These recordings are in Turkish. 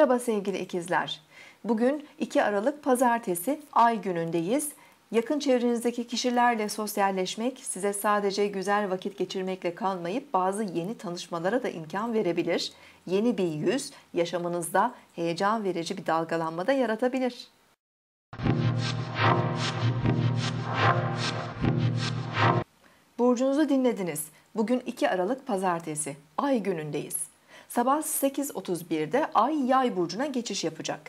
Merhaba sevgili ikizler. Bugün 2 Aralık Pazartesi ay günündeyiz. Yakın çevrenizdeki kişilerle sosyalleşmek size sadece güzel vakit geçirmekle kalmayıp bazı yeni tanışmalara da imkan verebilir. Yeni bir yüz yaşamınızda heyecan verici bir dalgalanma da yaratabilir. Burcunuzu dinlediniz. Bugün 2 Aralık Pazartesi ay günündeyiz sabah 8.31'de Ay Yay burcuna geçiş yapacak.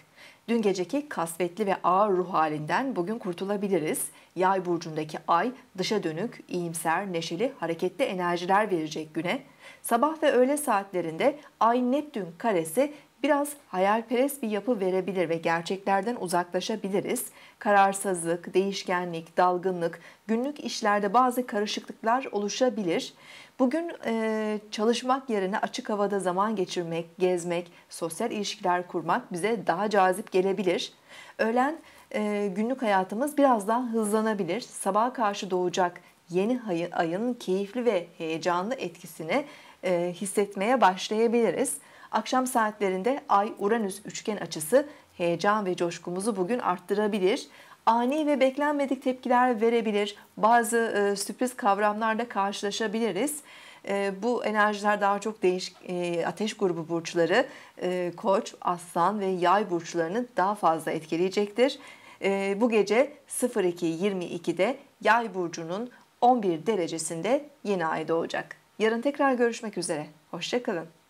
Dün geceki kasvetli ve ağır ruh halinden bugün kurtulabiliriz. Yay burcundaki ay dışa dönük, iyimser, neşeli, hareketli enerjiler verecek güne. Sabah ve öğle saatlerinde Ay Neptün karesi Biraz hayalperest bir yapı verebilir ve gerçeklerden uzaklaşabiliriz. Kararsızlık, değişkenlik, dalgınlık, günlük işlerde bazı karışıklıklar oluşabilir. Bugün e, çalışmak yerine açık havada zaman geçirmek, gezmek, sosyal ilişkiler kurmak bize daha cazip gelebilir. Öğlen e, günlük hayatımız biraz daha hızlanabilir. Sabaha karşı doğacak yeni ayın keyifli ve heyecanlı etkisini e, hissetmeye başlayabiliriz. Akşam saatlerinde Ay-Uranüs üçgen açısı heyecan ve coşkumuzu bugün arttırabilir. Ani ve beklenmedik tepkiler verebilir. Bazı e, sürpriz kavramlarla karşılaşabiliriz. E, bu enerjiler daha çok değişik e, ateş grubu burçları, e, koç, aslan ve yay burçlarını daha fazla etkileyecektir. E, bu gece 02.22'de yay burcunun 11 derecesinde yeni ay doğacak. Yarın tekrar görüşmek üzere. Hoşçakalın.